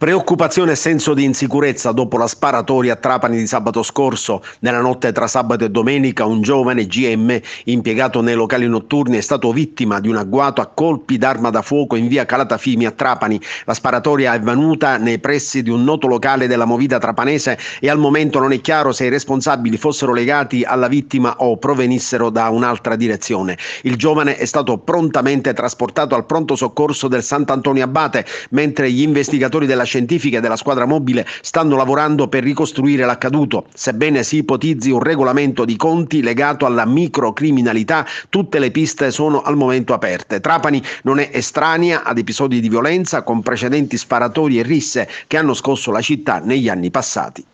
Preoccupazione e senso di insicurezza dopo la sparatoria a Trapani di sabato scorso. Nella notte tra sabato e domenica un giovane GM impiegato nei locali notturni è stato vittima di un agguato a colpi d'arma da fuoco in via Calatafimi a Trapani. La sparatoria è avvenuta nei pressi di un noto locale della movida trapanese e al momento non è chiaro se i responsabili fossero legati alla vittima o provenissero da un'altra direzione. Il giovane è stato prontamente trasportato al pronto soccorso del Sant'Antonio Abate, mentre gli investigatori della scientifica e della squadra mobile stanno lavorando per ricostruire l'accaduto. Sebbene si ipotizzi un regolamento di conti legato alla microcriminalità, tutte le piste sono al momento aperte. Trapani non è estranea ad episodi di violenza con precedenti sparatori e risse che hanno scosso la città negli anni passati.